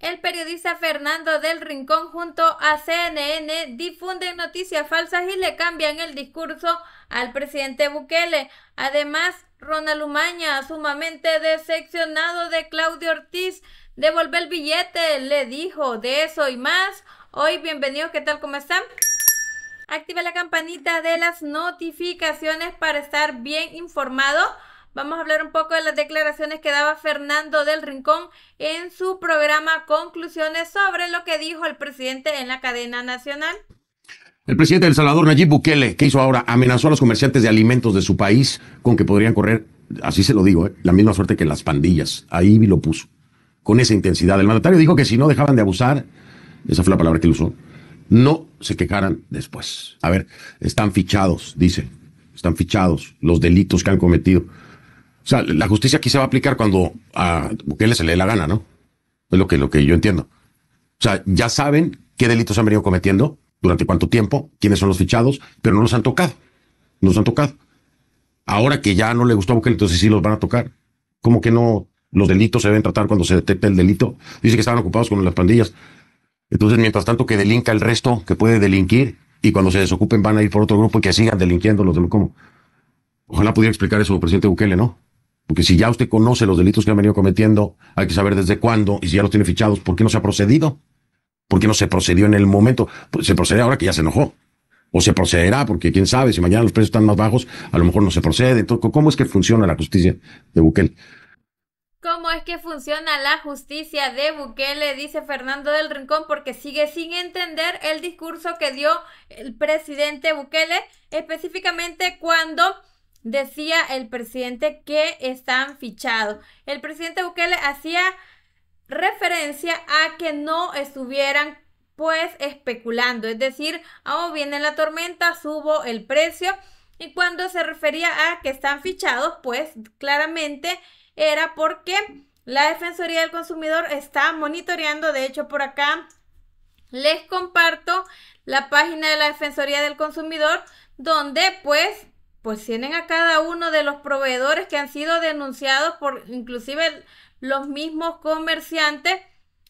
El periodista Fernando del Rincón junto a CNN difunden noticias falsas y le cambian el discurso al presidente Bukele. Además, Ronald Umaña, sumamente decepcionado de Claudio Ortiz, devolver el billete, le dijo de eso y más. Hoy, bienvenidos, ¿qué tal? ¿Cómo están? Activa la campanita de las notificaciones para estar bien informado Vamos a hablar un poco de las declaraciones que daba Fernando del Rincón en su programa Conclusiones sobre lo que dijo el presidente en la cadena nacional. El presidente del Salvador, Nayib Bukele, que hizo ahora, amenazó a los comerciantes de alimentos de su país con que podrían correr, así se lo digo, ¿eh? la misma suerte que las pandillas. Ahí lo puso, con esa intensidad. El mandatario dijo que si no dejaban de abusar, esa fue la palabra que él usó, no se quejaran después. A ver, están fichados, dice, están fichados los delitos que han cometido. O sea, la justicia aquí se va a aplicar cuando a Bukele se le dé la gana, ¿no? Es lo que, lo que yo entiendo. O sea, ya saben qué delitos han venido cometiendo, durante cuánto tiempo, quiénes son los fichados, pero no los han tocado. No los han tocado. Ahora que ya no le gustó a Bukele, entonces sí los van a tocar. ¿Cómo que no? Los delitos se deben tratar cuando se detecta el delito. Dice que estaban ocupados con las pandillas. Entonces, mientras tanto que delinca el resto que puede delinquir, y cuando se desocupen van a ir por otro grupo y que sigan delinquiendo los de lo como. Ojalá pudiera explicar eso, presidente Bukele, ¿no? Porque si ya usted conoce los delitos que han venido cometiendo, hay que saber desde cuándo y si ya los tiene fichados, ¿por qué no se ha procedido? ¿Por qué no se procedió en el momento? Pues se procede ahora que ya se enojó. O se procederá, porque quién sabe, si mañana los precios están más bajos, a lo mejor no se procede. ¿cómo es que funciona la justicia de Bukele? ¿Cómo es que funciona la justicia de Bukele? Dice Fernando del Rincón, porque sigue sin entender el discurso que dio el presidente Bukele, específicamente cuando decía el presidente que están fichados. El presidente Bukele hacía referencia a que no estuvieran pues especulando, es decir, oh, viene la tormenta, subo el precio. Y cuando se refería a que están fichados, pues claramente era porque la Defensoría del Consumidor está monitoreando, de hecho por acá les comparto la página de la Defensoría del Consumidor, donde pues pues tienen a cada uno de los proveedores que han sido denunciados por inclusive los mismos comerciantes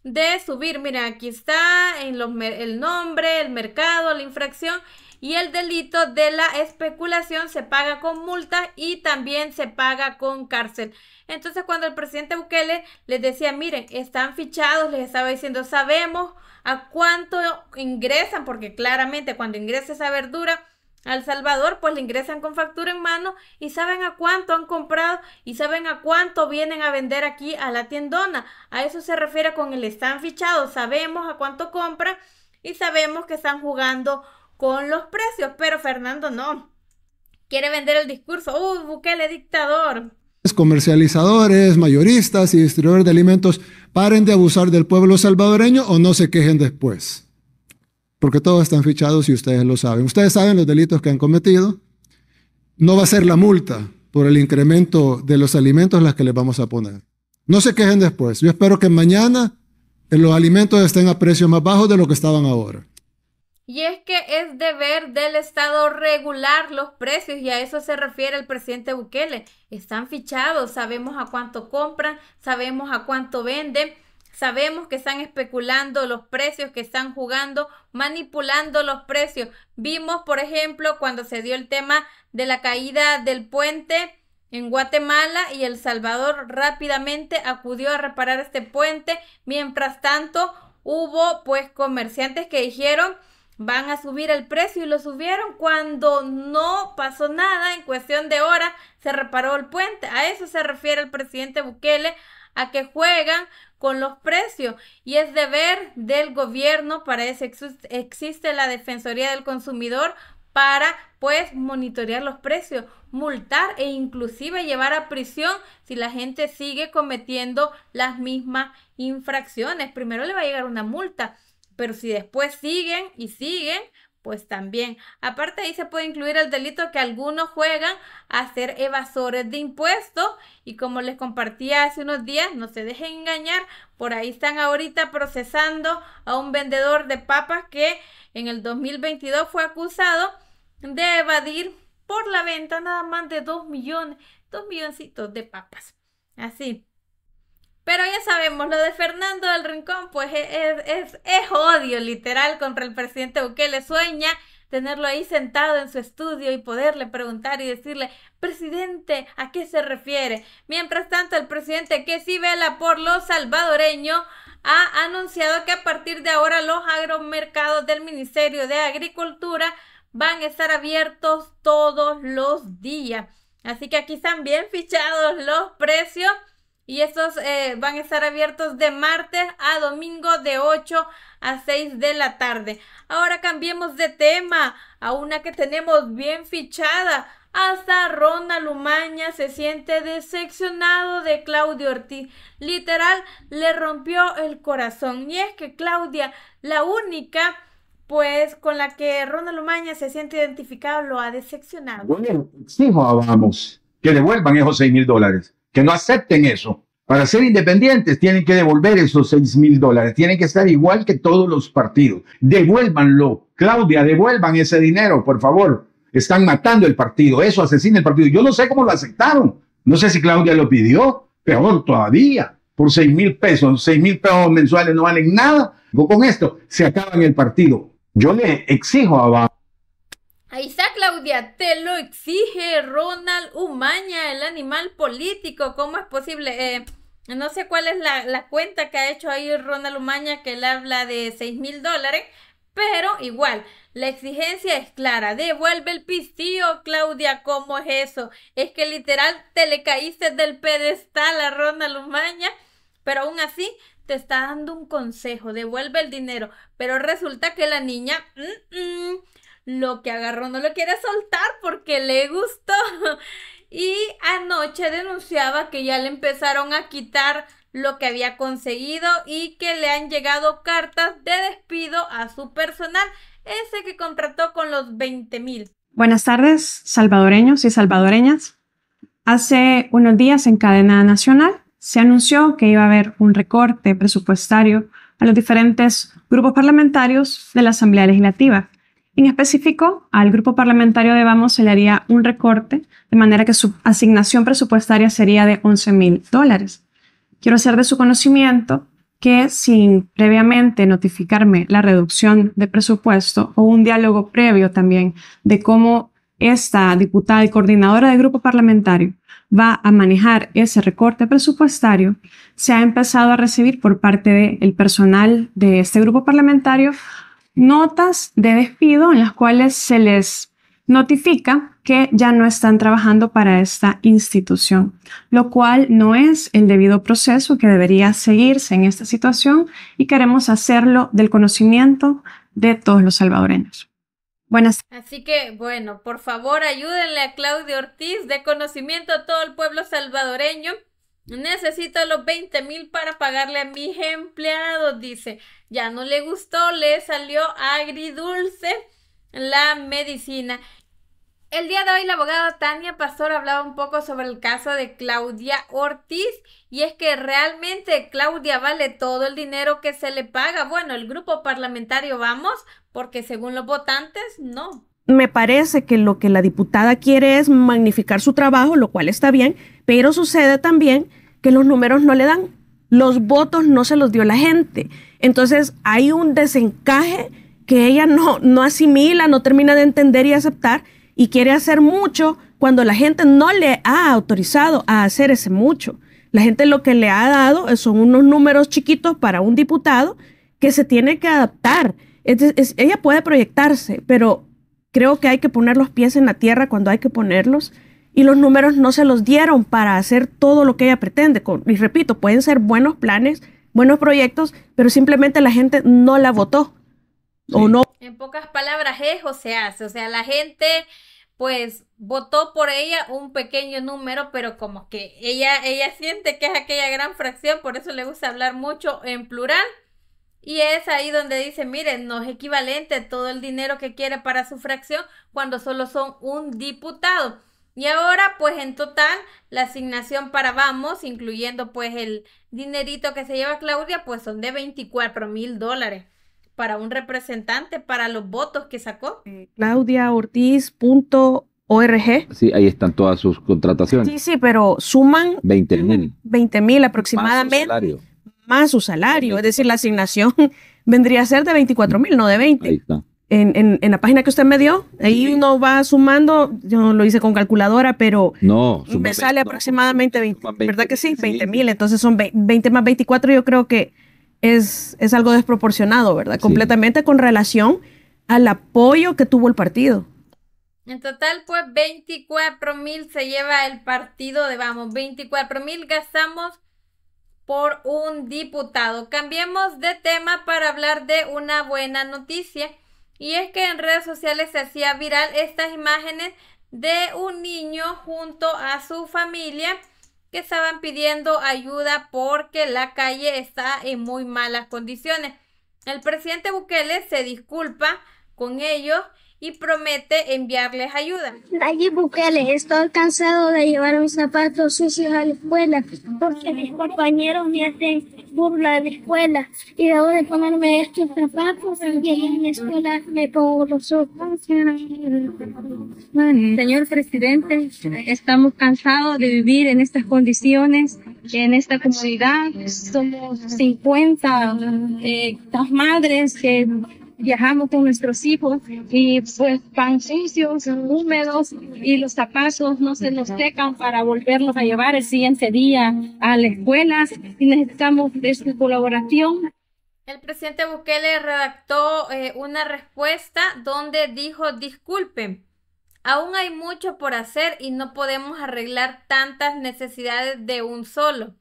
de subir. Miren, aquí está en los, el nombre, el mercado, la infracción y el delito de la especulación se paga con multa y también se paga con cárcel. Entonces cuando el presidente Bukele les decía, miren, están fichados, les estaba diciendo, sabemos a cuánto ingresan, porque claramente cuando ingresa esa verdura, al Salvador, pues le ingresan con factura en mano y saben a cuánto han comprado y saben a cuánto vienen a vender aquí a la tiendona. A eso se refiere con el están fichados. Sabemos a cuánto compran y sabemos que están jugando con los precios, pero Fernando no. Quiere vender el discurso. Uy, Bukele dictador comercializadores, mayoristas y distribuidores de alimentos paren de abusar del pueblo salvadoreño o no se quejen después porque todos están fichados y ustedes lo saben. Ustedes saben los delitos que han cometido. No va a ser la multa por el incremento de los alimentos las que les vamos a poner. No se quejen después. Yo espero que mañana eh, los alimentos estén a precios más bajos de lo que estaban ahora. Y es que es deber del Estado regular los precios y a eso se refiere el presidente Bukele. Están fichados, sabemos a cuánto compran, sabemos a cuánto venden Sabemos que están especulando los precios, que están jugando, manipulando los precios. Vimos, por ejemplo, cuando se dio el tema de la caída del puente en Guatemala y El Salvador rápidamente acudió a reparar este puente. Mientras tanto, hubo pues comerciantes que dijeron van a subir el precio y lo subieron cuando no pasó nada en cuestión de horas se reparó el puente. A eso se refiere el presidente Bukele, a que juegan con los precios y es deber del gobierno, para eso existe la Defensoría del Consumidor para pues monitorear los precios, multar e inclusive llevar a prisión si la gente sigue cometiendo las mismas infracciones. Primero le va a llegar una multa, pero si después siguen y siguen, pues también. Aparte ahí se puede incluir el delito que algunos juegan a ser evasores de impuestos y como les compartía hace unos días, no se dejen engañar, por ahí están ahorita procesando a un vendedor de papas que en el 2022 fue acusado de evadir por la venta nada más de 2 millones, 2 milloncitos de papas. Así, pero ya sabemos, lo de Fernando del Rincón, pues es, es, odio literal contra el presidente le Sueña tenerlo ahí sentado en su estudio y poderle preguntar y decirle, presidente, ¿a qué se refiere? Mientras tanto, el presidente que sí vela por los salvadoreños ha anunciado que a partir de ahora los agromercados del Ministerio de Agricultura van a estar abiertos todos los días. Así que aquí están bien fichados los precios y estos eh, van a estar abiertos de martes a domingo de 8 a 6 de la tarde. Ahora cambiemos de tema a una que tenemos bien fichada. Hasta Ronald Umaña se siente decepcionado de Claudio Ortiz. Literal, le rompió el corazón. Y es que Claudia, la única, pues, con la que Ronald Umaña se siente identificado, lo ha decepcionado. Bueno, Vamos que devuelvan esos 6 mil dólares no acepten eso. Para ser independientes tienen que devolver esos seis mil dólares, tienen que estar igual que todos los partidos. Devuélvanlo, Claudia, devuelvan ese dinero, por favor. Están matando el partido, eso asesina el partido. Yo no sé cómo lo aceptaron, no sé si Claudia lo pidió, peor todavía por seis mil pesos, 6 mil pesos mensuales no valen nada. Con esto se acaba el partido. Yo le exijo a Ahí está Claudia, te lo exige Ronald Umaña, el animal político. ¿Cómo es posible? Eh, no sé cuál es la, cuenta que ha hecho ahí Ronald Umaña, que él habla de 6 mil dólares, pero igual, la exigencia es clara. Devuelve el pistillo, Claudia, ¿cómo es eso? Es que literal te le caíste del pedestal a Ronald Umaña, pero aún así te está dando un consejo, devuelve el dinero. Pero resulta que la niña... Mm, mm, lo que agarró no lo quiere soltar porque le gustó. Y anoche denunciaba que ya le empezaron a quitar lo que había conseguido y que le han llegado cartas de despido a su personal, ese que contrató con los 20 mil. Buenas tardes, salvadoreños y salvadoreñas. Hace unos días en cadena nacional se anunció que iba a haber un recorte presupuestario a los diferentes grupos parlamentarios de la Asamblea Legislativa en específico, al grupo parlamentario de Vamos se le haría un recorte, de manera que su asignación presupuestaria sería de 11 mil dólares. Quiero hacer de su conocimiento que sin previamente notificarme la reducción de presupuesto o un diálogo previo también de cómo esta diputada y coordinadora del grupo parlamentario va a manejar ese recorte presupuestario, se ha empezado a recibir por parte del personal de este grupo parlamentario notas de despido en las cuales se les notifica que ya no están trabajando para esta institución, lo cual no es el debido proceso que debería seguirse en esta situación y queremos hacerlo del conocimiento de todos los salvadoreños. Buenas. Así que, bueno, por favor, ayúdenle a Claudio Ortiz de conocimiento a todo el pueblo salvadoreño Necesito los 20 mil para pagarle a mis empleados, dice. Ya no le gustó, le salió agridulce la medicina. El día de hoy la abogada Tania Pastor hablaba un poco sobre el caso de Claudia Ortiz y es que realmente Claudia vale todo el dinero que se le paga. Bueno, el grupo parlamentario vamos porque según los votantes, no me parece que lo que la diputada quiere es magnificar su trabajo, lo cual está bien, pero sucede también que los números no le dan, los votos no se los dio la gente. Entonces hay un desencaje que ella no, no asimila, no termina de entender y aceptar y quiere hacer mucho cuando la gente no le ha autorizado a hacer ese mucho. La gente lo que le ha dado son unos números chiquitos para un diputado que se tiene que adaptar. ella puede proyectarse, pero Creo que hay que poner los pies en la tierra cuando hay que ponerlos y los números no se los dieron para hacer todo lo que ella pretende. Y repito, pueden ser buenos planes, buenos proyectos, pero simplemente la gente no la votó o no. En pocas palabras es o se hace, o sea, la gente pues votó por ella un pequeño número, pero como que ella, ella siente que es aquella gran fracción, por eso le gusta hablar mucho en plural. Y es ahí donde dice, miren, no es equivalente todo el dinero que quiere para su fracción cuando solo son un diputado. Y ahora, pues en total, la asignación para Vamos, incluyendo pues el dinerito que se lleva Claudia, pues son de 24 mil dólares para un representante, para los votos que sacó. Eh, ClaudiaOrtiz.org. Sí, ahí están todas sus contrataciones. Sí, sí, pero suman 20 mil. 20 mil aproximadamente más su salario, es decir, la asignación vendría a ser de 24 mil, no de 20. En, la página que usted me dio, ahí uno va sumando, yo lo hice con calculadora, pero me sale aproximadamente 20, ¿verdad que sí? 20 mil, entonces son 20 más 24, yo creo que es, es algo desproporcionado, ¿verdad? Completamente con relación al apoyo que tuvo el partido. En total, pues 24 mil se lleva el partido de, vamos, 24 mil gastamos por un diputado. Cambiemos de tema para hablar de una buena noticia. Y es que en redes sociales se hacía viral estas imágenes de un niño junto a su familia que estaban pidiendo ayuda porque la calle está en muy malas condiciones. El presidente Bukele se disculpa con ellos y promete enviarles ayuda. Allí Bukele, estoy cansado de llevar mis zapatos sucios a la escuela porque mis compañeros me hacen burla de la escuela y debo de ponerme estos zapatos también en mi escuela me pongo los ojos. Señor presidente, estamos cansados de vivir en estas condiciones, en esta comunidad. Somos 50 eh, madres que viajamos con nuestros hijos y pues van sucios, húmedos y los zapatos no se nos secan para volverlos a llevar el siguiente día a las escuelas y necesitamos de su colaboración. El presidente Bukele redactó eh, una respuesta donde dijo, disculpen, aún hay mucho por hacer y no podemos arreglar tantas necesidades de un solo,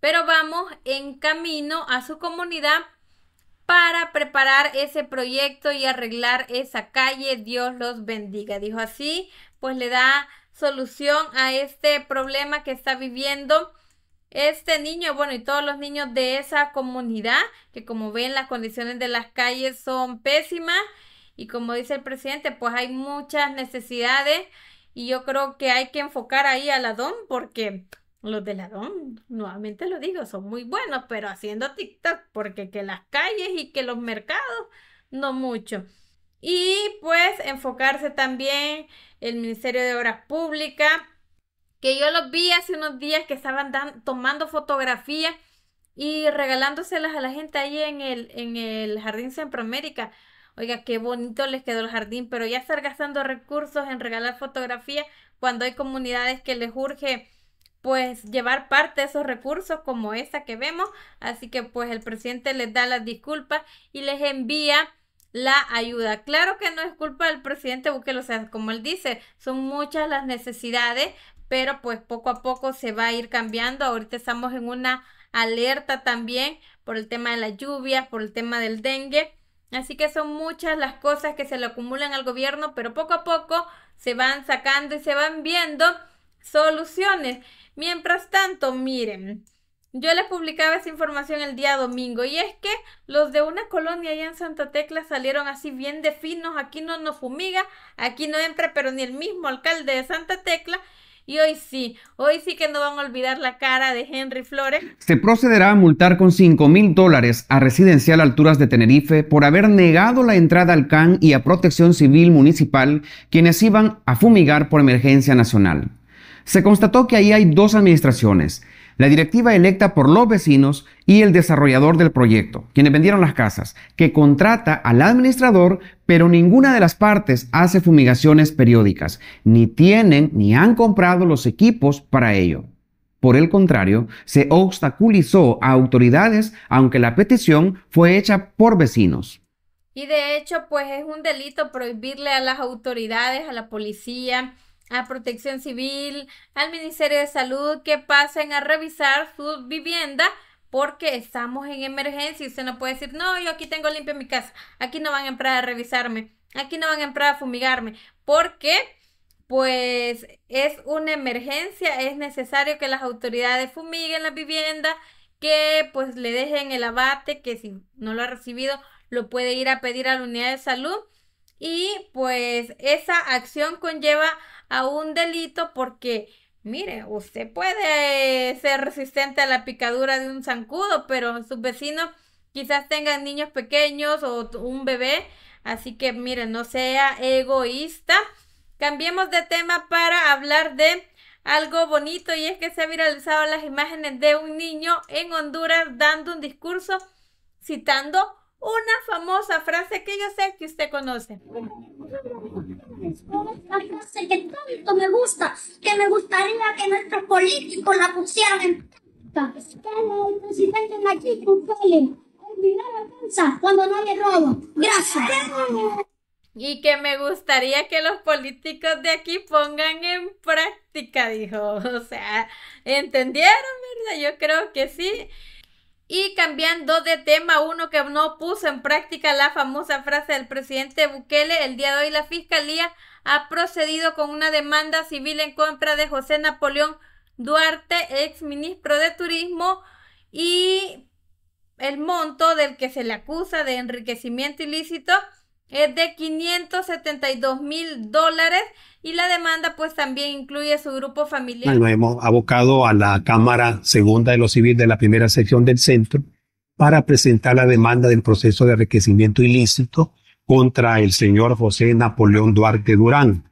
pero vamos en camino a su comunidad para preparar ese proyecto y arreglar esa calle. Dios los bendiga. Dijo así, pues le da solución a este problema que está viviendo este niño, bueno, y todos los niños de esa comunidad, que como ven las condiciones de las calles son pésimas y como dice el presidente, pues hay muchas necesidades y yo creo que hay que enfocar ahí a la porque los de Ladón, nuevamente lo digo, son muy buenos, pero haciendo TikTok, porque que las calles y que los mercados, no mucho. Y pues enfocarse también el Ministerio de Obras Públicas, que yo los vi hace unos días que estaban tomando fotografías y regalándoselas a la gente ahí en el, en el Jardín Centroamérica. Oiga, qué bonito les quedó el jardín, pero ya estar gastando recursos en regalar fotografías cuando hay comunidades que les urge pues llevar parte de esos recursos como esta que vemos. Así que pues el presidente les da las disculpas y les envía la ayuda. Claro que no es culpa del presidente Bukele, o sea, como él dice, son muchas las necesidades, pero pues poco a poco se va a ir cambiando. Ahorita estamos en una alerta también por el tema de las lluvias, por el tema del dengue. Así que son muchas las cosas que se le acumulan al gobierno, pero poco a poco se van sacando y se van viendo soluciones. Mientras tanto, miren, yo les publicaba esa información el día domingo y es que los de una colonia allá en Santa Tecla salieron así bien de finos, aquí no nos fumiga, aquí no entra pero ni el mismo alcalde de Santa Tecla y hoy sí, hoy sí que no van a olvidar la cara de Henry Flores. Se procederá a multar con 5 mil dólares a Residencial Alturas de Tenerife por haber negado la entrada al CAN y a Protección Civil Municipal, quienes iban a fumigar por emergencia nacional se constató que ahí hay dos administraciones, la directiva electa por los vecinos y el desarrollador del proyecto, quienes vendieron las casas, que contrata al administrador, pero ninguna de las partes hace fumigaciones periódicas, ni tienen ni han comprado los equipos para ello. Por el contrario, se obstaculizó a autoridades aunque la petición fue hecha por vecinos. Y de hecho, pues es un delito prohibirle a las autoridades, a la policía, a Protección Civil, al Ministerio de Salud, que pasen a revisar su vivienda porque estamos en emergencia y usted no puede decir, no, yo aquí tengo limpia mi casa, aquí no van a entrar a revisarme, aquí no van a entrar a fumigarme, porque pues es una emergencia, es necesario que las autoridades fumiguen la vivienda, que pues le dejen el abate, que si no lo ha recibido, lo puede ir a pedir a la unidad de salud y pues esa acción conlleva a un delito porque Mire, usted puede ser resistente a la picadura de un zancudo, pero sus vecinos quizás tengan niños pequeños o un bebé. Así que, mire, no sea egoísta. Cambiemos de tema para hablar de algo bonito y es que se han viralizado las imágenes de un niño en Honduras dando un discurso citando una famosa frase que yo sé que usted conoce. Una frase que tanto me gusta, que me gustaría que nuestros políticos la pusieran en práctica. el presidente Nayib Bukele olvidar cuando nadie robo Gracias. Y que me gustaría que los políticos de aquí pongan en práctica, dijo. O sea, ¿entendieron, verdad? Yo creo que sí. Y cambiando de tema, uno que no puso en práctica la famosa frase del presidente Bukele, el día de hoy la Fiscalía ha procedido con una demanda civil en contra de José Napoleón Duarte, ex ministro de Turismo, y el monto del que se le acusa de enriquecimiento ilícito es de 572 mil dólares y la demanda pues también incluye su grupo familiar. Nos hemos abocado a la Cámara Segunda de lo Civil de la primera sección del centro para presentar la demanda del proceso de enriquecimiento ilícito contra el señor José Napoleón Duarte Durán,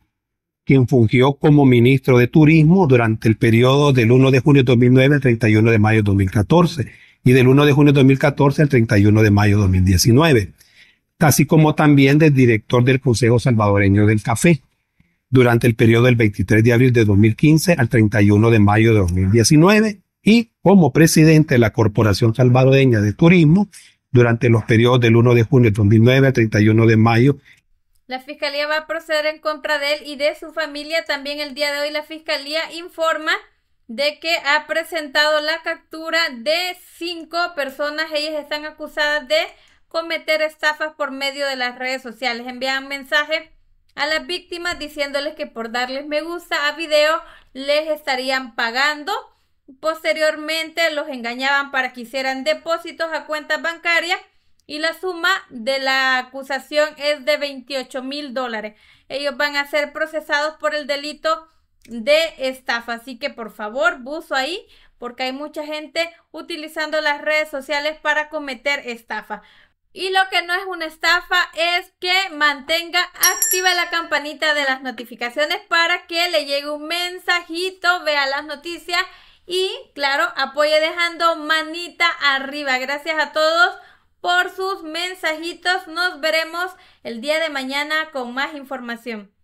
quien fungió como ministro de Turismo durante el periodo del 1 de junio de 2009 al 31 de mayo de 2014 y del 1 de junio de 2014 al 31 de mayo de 2019 así como también del director del Consejo Salvadoreño del Café, durante el periodo del 23 de abril de 2015 al 31 de mayo de 2019 y como presidente de la Corporación Salvadoreña de Turismo durante los periodos del 1 de junio de 2009 al 31 de mayo. La Fiscalía va a proceder en contra de él y de su familia. También el día de hoy la Fiscalía informa de que ha presentado la captura de cinco personas. Ellas están acusadas de cometer estafas por medio de las redes sociales. Envían mensajes a las víctimas diciéndoles que por darles me gusta a video les estarían pagando. Posteriormente los engañaban para que hicieran depósitos a cuentas bancarias y la suma de la acusación es de 28 mil dólares. Ellos van a ser procesados por el delito de estafa. Así que por favor, buso ahí, porque hay mucha gente utilizando las redes sociales para cometer estafa. Y lo que no es una estafa es que mantenga activa la campanita de las notificaciones para que le llegue un mensajito, vea las noticias y claro, apoye dejando manita arriba. Gracias a todos por sus mensajitos. Nos veremos el día de mañana con más información.